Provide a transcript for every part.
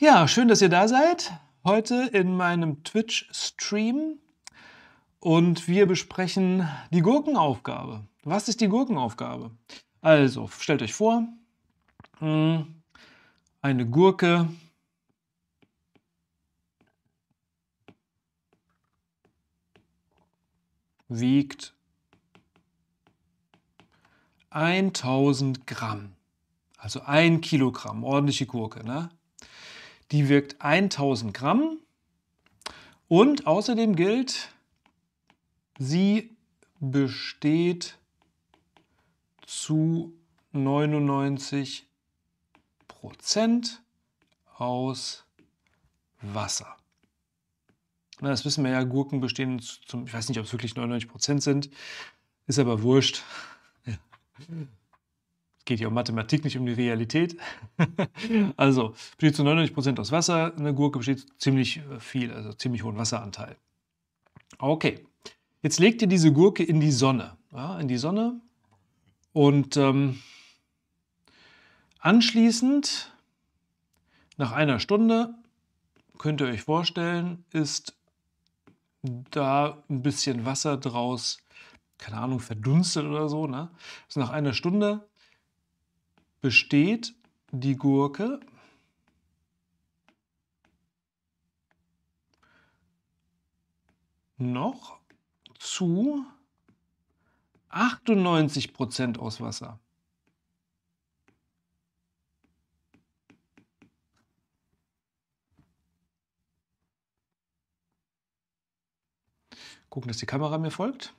Ja, schön, dass ihr da seid. Heute in meinem Twitch-Stream. Und wir besprechen die Gurkenaufgabe. Was ist die Gurkenaufgabe? Also, stellt euch vor, hm, eine Gurke wiegt 1000 Gramm. Also ein Kilogramm, ordentliche Gurke. Ne? Die wirkt 1000 Gramm. Und außerdem gilt, sie besteht zu 99 Prozent aus Wasser. Das wissen wir ja, Gurken bestehen zum, ich weiß nicht, ob es wirklich 99 Prozent sind, ist aber wurscht. Ja geht hier um Mathematik, nicht um die Realität. also besteht zu 99% aus Wasser. Eine Gurke besteht ziemlich äh, viel, also ziemlich hohen Wasseranteil. Okay, jetzt legt ihr diese Gurke in die Sonne. Ja, in die Sonne. Und ähm, anschließend, nach einer Stunde, könnt ihr euch vorstellen, ist da ein bisschen Wasser draus, keine Ahnung, verdunstet oder so. Ne? Also nach einer Stunde besteht die Gurke noch zu 98 Prozent aus Wasser. Gucken, dass die Kamera mir folgt.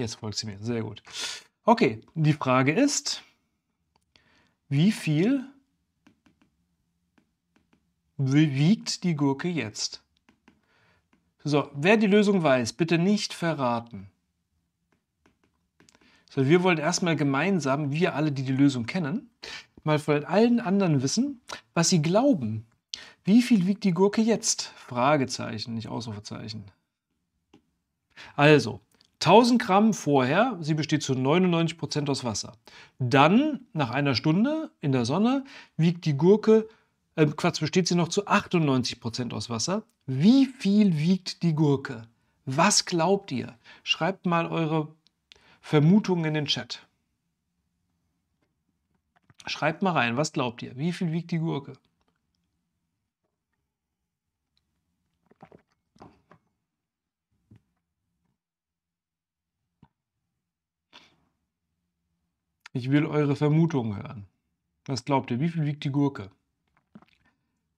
Jetzt folgt sie mir. Sehr gut. Okay, die Frage ist, wie viel wiegt die Gurke jetzt? So, wer die Lösung weiß, bitte nicht verraten. So, wir wollen erstmal gemeinsam, wir alle, die die Lösung kennen, mal von allen anderen wissen, was sie glauben. Wie viel wiegt die Gurke jetzt? Fragezeichen, nicht Ausrufezeichen. Also, 1000 Gramm vorher, sie besteht zu 99 Prozent aus Wasser. Dann, nach einer Stunde in der Sonne, wiegt die Gurke, äh, Quatsch, besteht sie noch zu 98 Prozent aus Wasser. Wie viel wiegt die Gurke? Was glaubt ihr? Schreibt mal eure Vermutungen in den Chat. Schreibt mal rein, was glaubt ihr? Wie viel wiegt die Gurke? Ich will eure Vermutungen hören. Was glaubt ihr, wie viel wiegt die Gurke?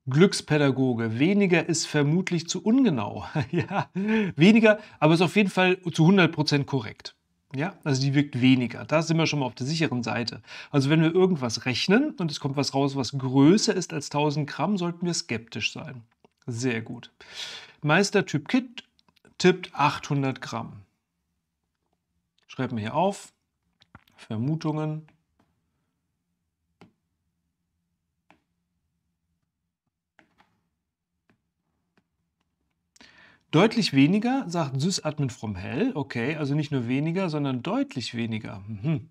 Glückspädagoge, weniger ist vermutlich zu ungenau. ja, weniger, aber ist auf jeden Fall zu 100% korrekt. Ja, also die wirkt weniger. Da sind wir schon mal auf der sicheren Seite. Also wenn wir irgendwas rechnen und es kommt was raus, was größer ist als 1000 Gramm, sollten wir skeptisch sein. Sehr gut. Meistertyp Kit tippt 800 Gramm. Schreibt mir hier auf. Vermutungen. Deutlich weniger, sagt Sysadmin from Hell. Okay, also nicht nur weniger, sondern deutlich weniger. Mhm.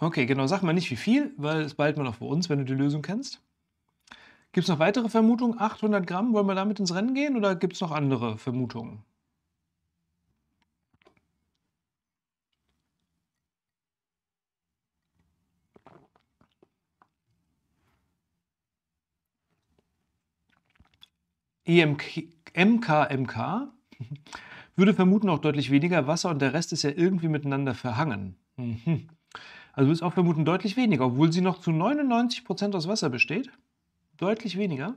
Okay, genau, sag mal nicht wie viel, weil es bald mal noch bei uns, wenn du die Lösung kennst. Gibt es noch weitere Vermutungen? 800 Gramm, wollen wir damit ins Rennen gehen oder gibt es noch andere Vermutungen? EMK, MKMK würde vermuten auch deutlich weniger Wasser und der Rest ist ja irgendwie miteinander verhangen. Mhm. Also ist auch vermuten deutlich weniger, obwohl sie noch zu 99% aus Wasser besteht. Deutlich weniger.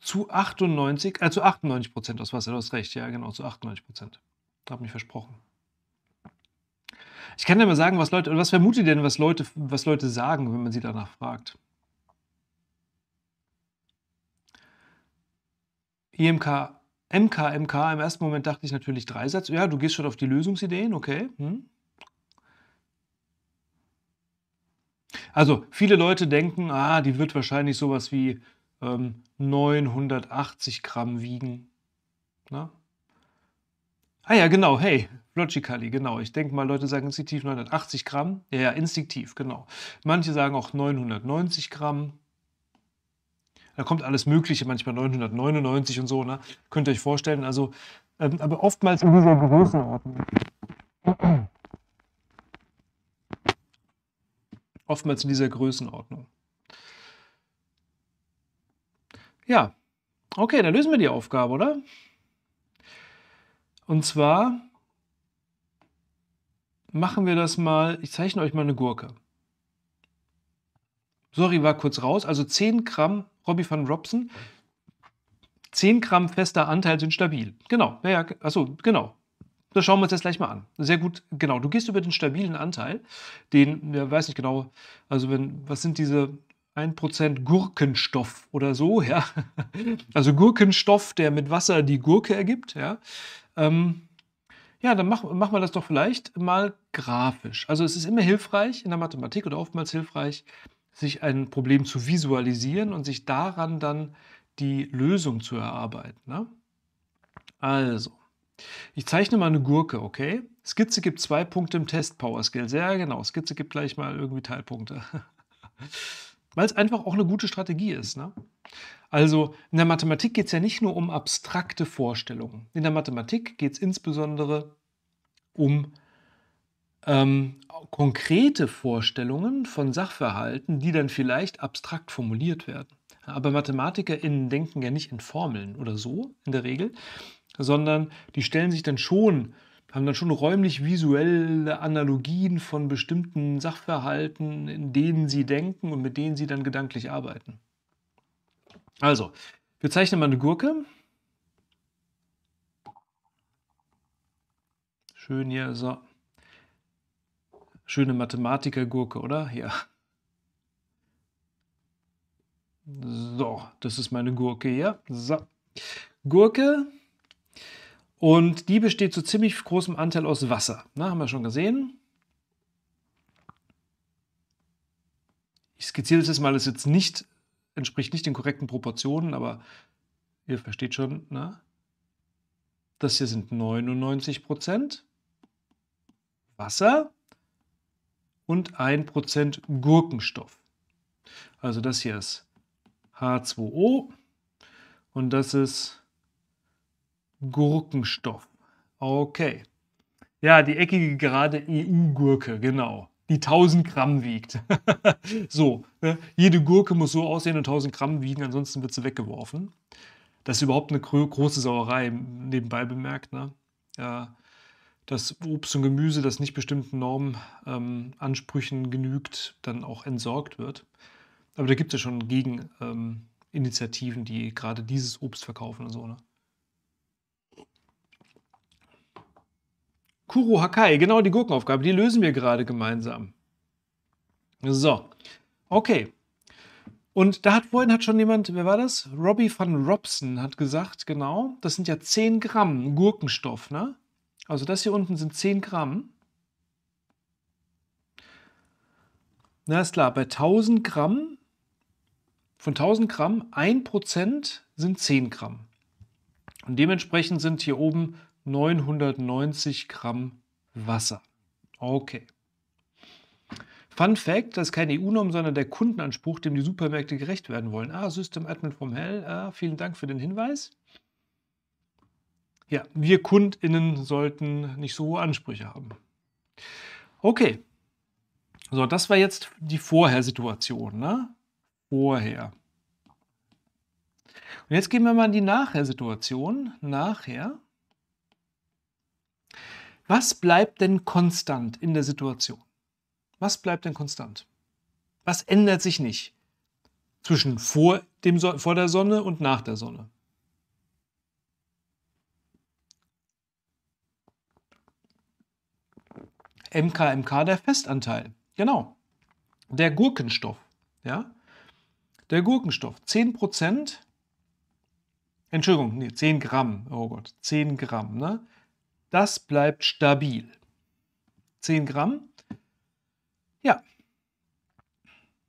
Zu 98, äh, zu 98 aus Wasser, du hast recht, ja genau, zu 98 Prozent. Hab mich versprochen. Ich kann dir mal sagen, was Leute, was vermutet denn, was Leute, was Leute sagen, wenn man sie danach fragt? IMK, MK, MK, im ersten Moment dachte ich natürlich Dreisatz. Ja, du gehst schon auf die Lösungsideen, okay. Hm. Also, viele Leute denken, ah, die wird wahrscheinlich sowas wie ähm, 980 Gramm wiegen. Na? Ne? Ah ja, genau, hey, Logically, genau. Ich denke mal, Leute sagen instinktiv 980 Gramm. Ja, ja, instinktiv, genau. Manche sagen auch 990 Gramm. Da kommt alles Mögliche, manchmal 999 und so, ne? Könnt ihr euch vorstellen. Also, ähm, aber oftmals in dieser Größenordnung. Oftmals in dieser Größenordnung. Ja, okay, dann lösen wir die Aufgabe, oder? Und zwar machen wir das mal, ich zeichne euch mal eine Gurke. Sorry, war kurz raus. Also 10 Gramm Robbie van Robson. 10 Gramm fester Anteil sind stabil. Genau, ja, achso, genau. Das schauen wir uns jetzt gleich mal an. Sehr gut, genau. Du gehst über den stabilen Anteil, den, ja, weiß nicht genau, also wenn, was sind diese 1% Gurkenstoff oder so, ja. Also Gurkenstoff, der mit Wasser die Gurke ergibt, ja. Ähm, ja, dann machen mach wir das doch vielleicht mal grafisch. Also es ist immer hilfreich in der Mathematik oder oftmals hilfreich, sich ein Problem zu visualisieren und sich daran dann die Lösung zu erarbeiten. Ne? Also, ich zeichne mal eine Gurke, okay? Skizze gibt zwei Punkte im Test Powerscale. Sehr genau, Skizze gibt gleich mal irgendwie Teilpunkte. Weil es einfach auch eine gute Strategie ist. Ne? Also in der Mathematik geht es ja nicht nur um abstrakte Vorstellungen. In der Mathematik geht es insbesondere um ähm, konkrete Vorstellungen von Sachverhalten, die dann vielleicht abstrakt formuliert werden. Aber MathematikerInnen denken ja nicht in Formeln oder so in der Regel, sondern die stellen sich dann schon, haben dann schon räumlich-visuelle Analogien von bestimmten Sachverhalten, in denen sie denken und mit denen sie dann gedanklich arbeiten. Also, wir zeichnen mal eine Gurke. Schön hier, so. Schöne Mathematikergurke, oder? Ja. So, das ist meine Gurke hier. So. Gurke. Und die besteht zu ziemlich großem Anteil aus Wasser. Na, haben wir schon gesehen. Ich skizziere das jetzt mal, das ist jetzt nicht entspricht nicht den korrekten Proportionen, aber ihr versteht schon, ne? Das hier sind 99% Wasser und 1% Gurkenstoff. Also das hier ist H2O und das ist Gurkenstoff. Okay. Ja, die eckige gerade EU-Gurke, genau die 1000 Gramm wiegt. so, ne? jede Gurke muss so aussehen und 1000 Gramm wiegen, ansonsten wird sie weggeworfen. Das ist überhaupt eine große Sauerei, nebenbei bemerkt. Ne? Ja, dass Obst und Gemüse, das nicht bestimmten Normen, ähm, Ansprüchen genügt, dann auch entsorgt wird. Aber da gibt es ja schon Gegeninitiativen, ähm, die gerade dieses Obst verkaufen und so. Ne? Kuro Hakai, genau die Gurkenaufgabe, die lösen wir gerade gemeinsam. So, okay. Und da hat vorhin hat schon jemand, wer war das? Robbie van Robson hat gesagt, genau, das sind ja 10 Gramm Gurkenstoff, ne? Also das hier unten sind 10 Gramm. Na ist klar, bei 1000 Gramm, von 1000 Gramm, 1% sind 10 Gramm. Und dementsprechend sind hier oben 990 Gramm Wasser. Okay. Fun Fact, das ist keine EU-Norm, sondern der Kundenanspruch, dem die Supermärkte gerecht werden wollen. Ah, System Admin vom Hell, ah, vielen Dank für den Hinweis. Ja, wir KundInnen sollten nicht so hohe Ansprüche haben. Okay. So, das war jetzt die Vorher-Situation, ne? Vorher. Und jetzt gehen wir mal in die Nachher-Situation. Nachher. Was bleibt denn konstant in der Situation? Was bleibt denn konstant? Was ändert sich nicht zwischen vor, dem so vor der Sonne und nach der Sonne? MKMK der Festanteil. Genau. Der Gurkenstoff. Ja? Der Gurkenstoff. 10%. Prozent. Entschuldigung, nee, 10 Gramm. Oh Gott, 10 Gramm. Ne? Das bleibt stabil. 10 Gramm. Ja.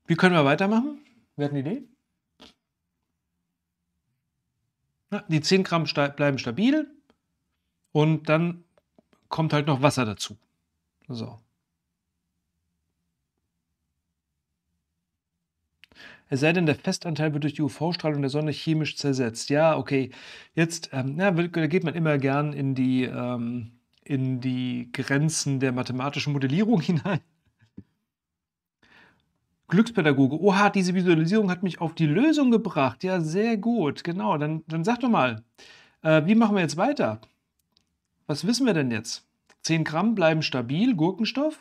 Wie können wir weitermachen? Wer hat eine Idee? Na, die 10 Gramm sta bleiben stabil und dann kommt halt noch Wasser dazu. So. Es sei denn, der Festanteil wird durch die UV-Strahlung der Sonne chemisch zersetzt. Ja, okay. Jetzt ähm, ja, da geht man immer gern in die, ähm, in die Grenzen der mathematischen Modellierung hinein. Glückspädagoge, oha, diese Visualisierung hat mich auf die Lösung gebracht. Ja, sehr gut, genau. Dann, dann sag doch mal, äh, wie machen wir jetzt weiter? Was wissen wir denn jetzt? 10 Gramm bleiben stabil, Gurkenstoff.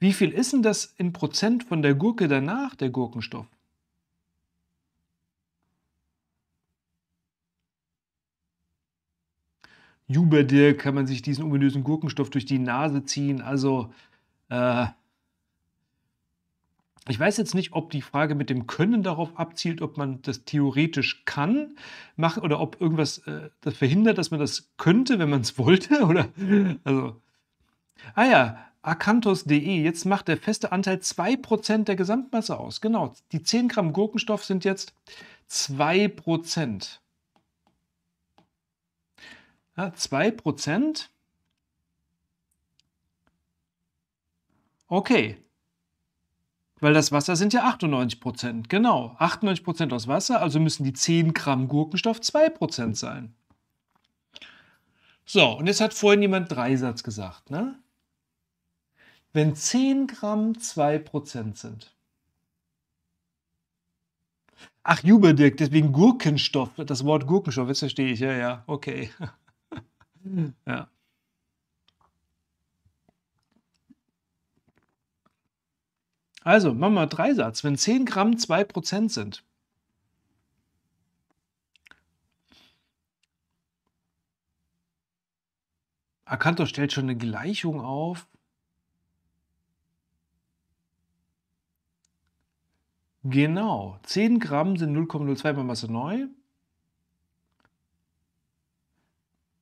Wie viel ist denn das in Prozent von der Gurke danach, der Gurkenstoff? Über dir kann man sich diesen ominösen Gurkenstoff durch die Nase ziehen. Also, äh, ich weiß jetzt nicht, ob die Frage mit dem Können darauf abzielt, ob man das theoretisch kann machen oder ob irgendwas äh, das verhindert, dass man das könnte, wenn man es wollte. Oder, also, ah ja, Acanthus.de, jetzt macht der feste Anteil 2% der Gesamtmasse aus. Genau, die 10 Gramm Gurkenstoff sind jetzt 2%. Ja, 2%. Okay. Weil das Wasser sind ja 98%. Genau, 98% aus Wasser, also müssen die 10 Gramm Gurkenstoff 2% sein. So, und jetzt hat vorhin jemand Dreisatz gesagt, ne? wenn 10 Gramm 2% sind. Ach, Juberdirk, deswegen Gurkenstoff, das Wort Gurkenstoff, das verstehe ich, ja, ja, okay. ja. Also, machen wir drei Satz. Wenn 10 Gramm 2% sind, Akantor stellt schon eine Gleichung auf. Genau, 10 Gramm sind 0,02 mal Masse neu.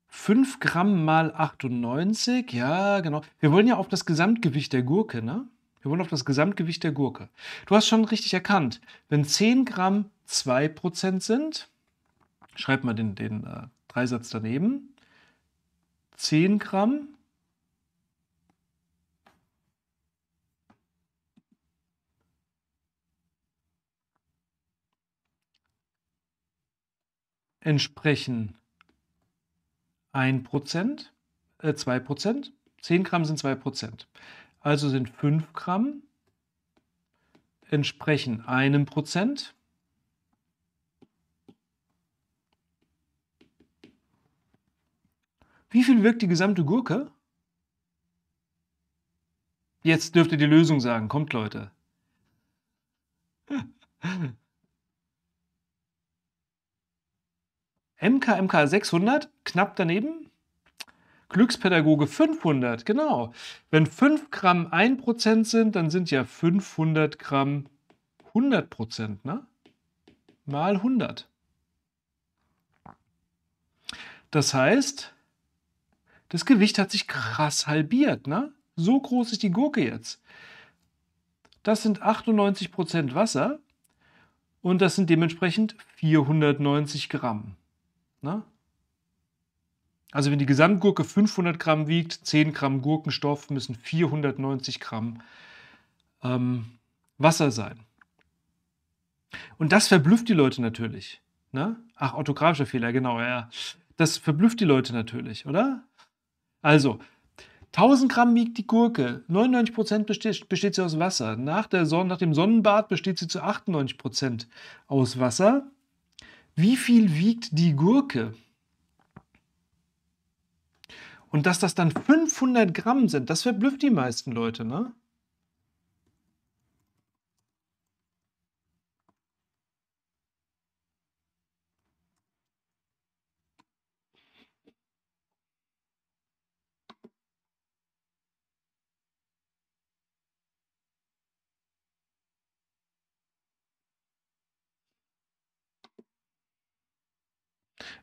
5 Gramm mal 98, ja, genau. Wir wollen ja auf das Gesamtgewicht der Gurke, ne? Wir wollen auf das Gesamtgewicht der Gurke. Du hast schon richtig erkannt, wenn 10 Gramm 2% sind, schreib mal den, den äh, Dreisatz daneben, 10 Gramm entsprechen 1%, äh 2%, 10 Gramm sind 2%. Also sind 5 Gramm entsprechen einem Prozent. Wie viel wirkt die gesamte Gurke? Jetzt dürft ihr die Lösung sagen. Kommt, Leute. MKMK 600, knapp daneben. Glückspädagoge 500, genau. Wenn 5 Gramm 1% sind, dann sind ja 500 Gramm 100%, ne? Mal 100. Das heißt, das Gewicht hat sich krass halbiert, ne? So groß ist die Gurke jetzt. Das sind 98% Wasser und das sind dementsprechend 490 Gramm. Ne? Also wenn die Gesamtgurke 500 Gramm wiegt, 10 Gramm Gurkenstoff müssen 490 Gramm ähm, Wasser sein. Und das verblüfft die Leute natürlich. Ne? Ach, orthografischer Fehler, genau, ja. Das verblüfft die Leute natürlich, oder? Also, 1000 Gramm wiegt die Gurke, 99% Prozent besteht, besteht sie aus Wasser. Nach, der Sonne, nach dem Sonnenbad besteht sie zu 98% Prozent aus Wasser wie viel wiegt die Gurke? Und dass das dann 500 Gramm sind, das verblüfft die meisten Leute, ne?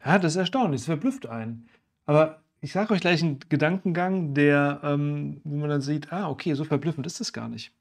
Ja, das ist erstaunlich, das verblüfft einen. Aber ich sage euch gleich einen Gedankengang, der, ähm, wo man dann sieht, ah, okay, so verblüffend ist das gar nicht.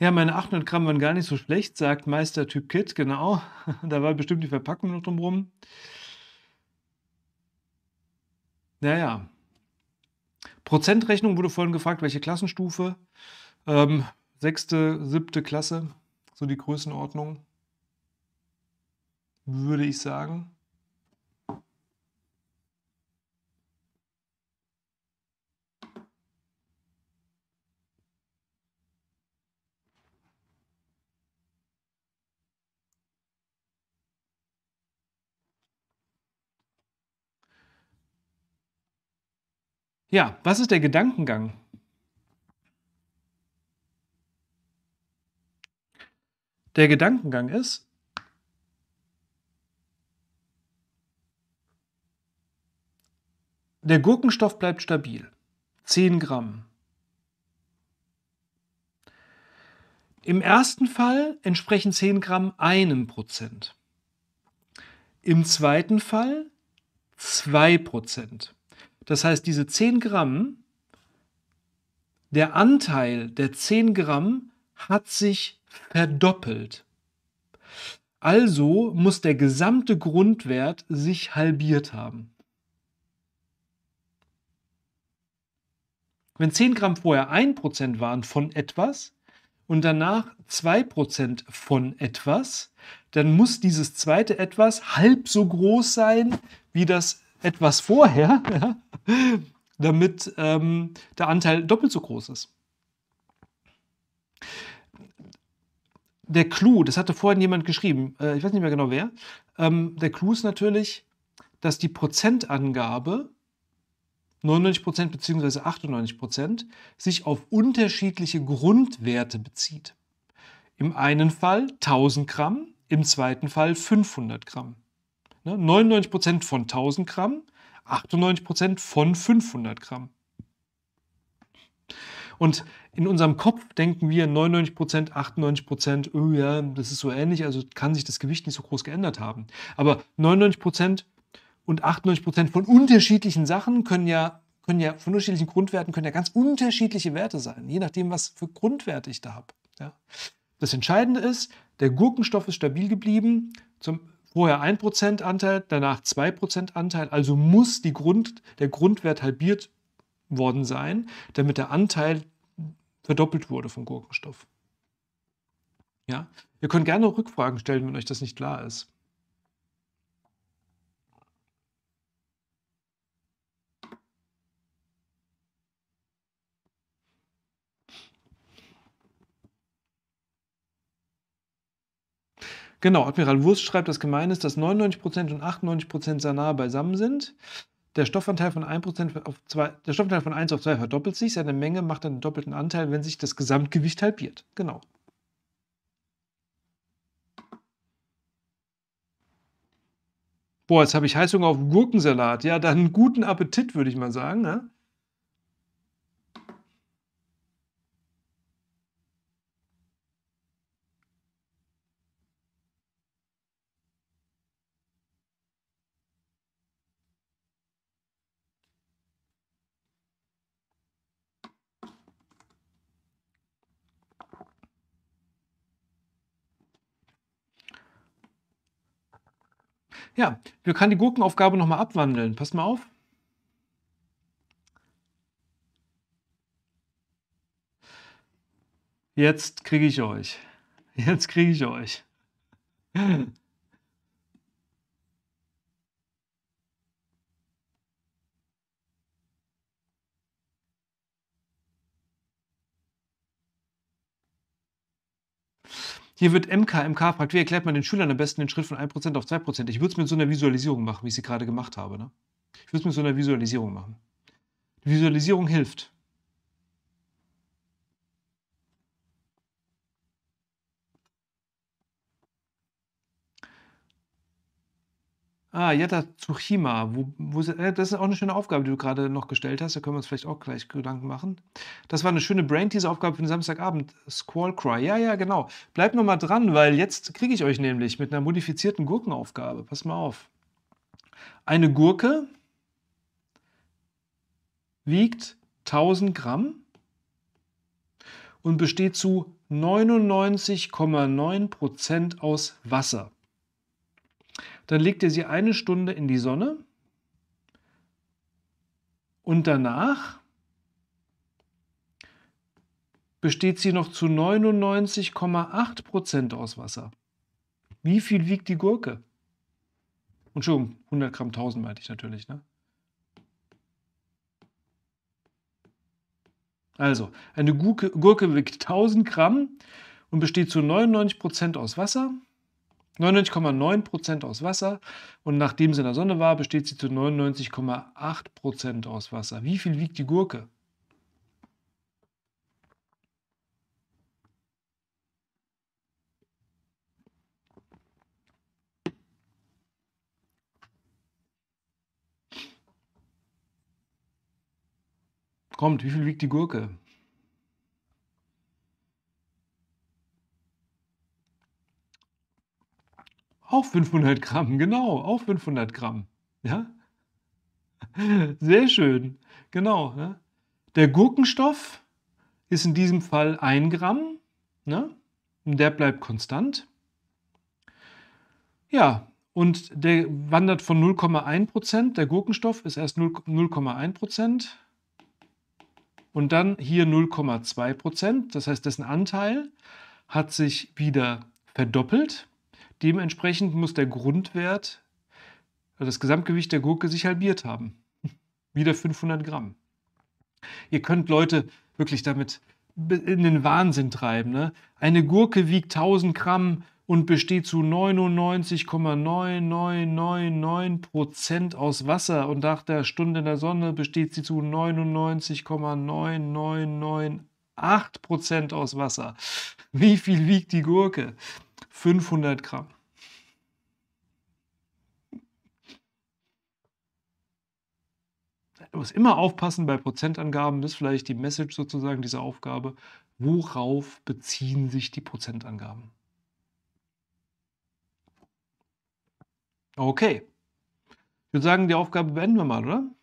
Ja, meine 800 Gramm waren gar nicht so schlecht, sagt Meistertyp Kit, genau. da war bestimmt die Verpackung noch drumherum. Naja. Prozentrechnung wurde vorhin gefragt, welche Klassenstufe. Ähm, sechste, siebte Klasse, so die Größenordnung, würde ich sagen. Ja, was ist der Gedankengang? Der Gedankengang ist, der Gurkenstoff bleibt stabil, 10 Gramm. Im ersten Fall entsprechen 10 Gramm einem Prozent. Im zweiten Fall 2 Prozent. Das heißt, diese 10 Gramm, der Anteil der 10 Gramm hat sich verdoppelt. Also muss der gesamte Grundwert sich halbiert haben. Wenn 10 Gramm vorher 1% waren von etwas und danach 2% von etwas, dann muss dieses zweite etwas halb so groß sein wie das etwas vorher, ja, damit ähm, der Anteil doppelt so groß ist. Der Clou, das hatte vorhin jemand geschrieben, äh, ich weiß nicht mehr genau wer, ähm, der Clou ist natürlich, dass die Prozentangabe 99% bzw. 98% sich auf unterschiedliche Grundwerte bezieht. Im einen Fall 1000 Gramm, im zweiten Fall 500 Gramm. Ne? 99% von 1000 Gramm, 98% von 500 Gramm. Und in unserem Kopf denken wir 99%, 98%, oh ja, das ist so ähnlich, also kann sich das Gewicht nicht so groß geändert haben. Aber 99% und 98% von unterschiedlichen Sachen können ja, können ja, von unterschiedlichen Grundwerten können ja ganz unterschiedliche Werte sein, je nachdem, was für Grundwerte ich da habe. Ja. Das Entscheidende ist, der Gurkenstoff ist stabil geblieben, zum, vorher 1% Anteil, danach 2% Anteil. Also muss die Grund, der Grundwert halbiert worden sein, damit der Anteil verdoppelt wurde vom Gurkenstoff. Ja? Ihr könnt gerne Rückfragen stellen, wenn euch das nicht klar ist. Genau, Admiral Wurst schreibt, dass gemein ist, dass 99% und 98% sehr nahe beisammen sind. Der Stoffanteil von 1% auf 2, der Stoffanteil von 1 auf 2 verdoppelt sich, seine Menge macht einen doppelten Anteil, wenn sich das Gesamtgewicht halbiert. Genau. Boah, jetzt habe ich Heißung auf Gurkensalat. Ja, dann guten Appetit, würde ich mal sagen. Ne? Ja, wir können die Gurkenaufgabe nochmal abwandeln. Pass mal auf. Jetzt kriege ich euch. Jetzt kriege ich euch. Hier wird MKMK fragt, wie erklärt man den Schülern am besten den Schritt von 1% auf 2%? Ich würde es mit so einer Visualisierung machen, wie ich sie gerade gemacht habe. Ne? Ich würde es mit so einer Visualisierung machen. Die Visualisierung hilft. Ah, Jetta Tsuchima. Wo, wo, äh, das ist auch eine schöne Aufgabe, die du gerade noch gestellt hast. Da können wir uns vielleicht auch gleich Gedanken machen. Das war eine schöne Brain diese Aufgabe für den Samstagabend. Squall Cry. Ja, ja, genau. Bleibt nochmal dran, weil jetzt kriege ich euch nämlich mit einer modifizierten Gurkenaufgabe. Pass mal auf. Eine Gurke wiegt 1000 Gramm und besteht zu 99,9% Prozent aus Wasser. Dann legt ihr sie eine Stunde in die Sonne und danach besteht sie noch zu 99,8% aus Wasser. Wie viel wiegt die Gurke? Entschuldigung, 100 Gramm 1000 meinte ich natürlich. Ne? Also, eine Gurke, Gurke wiegt 1000 Gramm und besteht zu 99% aus Wasser. 99,9% aus Wasser und nachdem sie in der Sonne war, besteht sie zu 99,8% aus Wasser. Wie viel wiegt die Gurke? Kommt, wie viel wiegt die Gurke? Auch 500 Gramm, genau, auch 500 Gramm. Ja? Sehr schön, genau. Ja? Der Gurkenstoff ist in diesem Fall 1 Gramm. Ne? Und der bleibt konstant. Ja, und der wandert von 0,1%. Prozent. Der Gurkenstoff ist erst 0,1%. Prozent. Und dann hier 0,2%. Prozent. Das heißt, dessen Anteil hat sich wieder verdoppelt. Dementsprechend muss der Grundwert, also das Gesamtgewicht der Gurke sich halbiert haben. Wieder 500 Gramm. Ihr könnt Leute wirklich damit in den Wahnsinn treiben. Ne? Eine Gurke wiegt 1000 Gramm und besteht zu 99,9999 aus Wasser und nach der Stunde in der Sonne besteht sie zu 99,9998 aus Wasser. Wie viel wiegt die Gurke? 500 Gramm. Du musst immer aufpassen bei Prozentangaben, das ist vielleicht die Message sozusagen dieser Aufgabe, worauf beziehen sich die Prozentangaben? Okay. Ich würde sagen, die Aufgabe beenden wir mal, oder?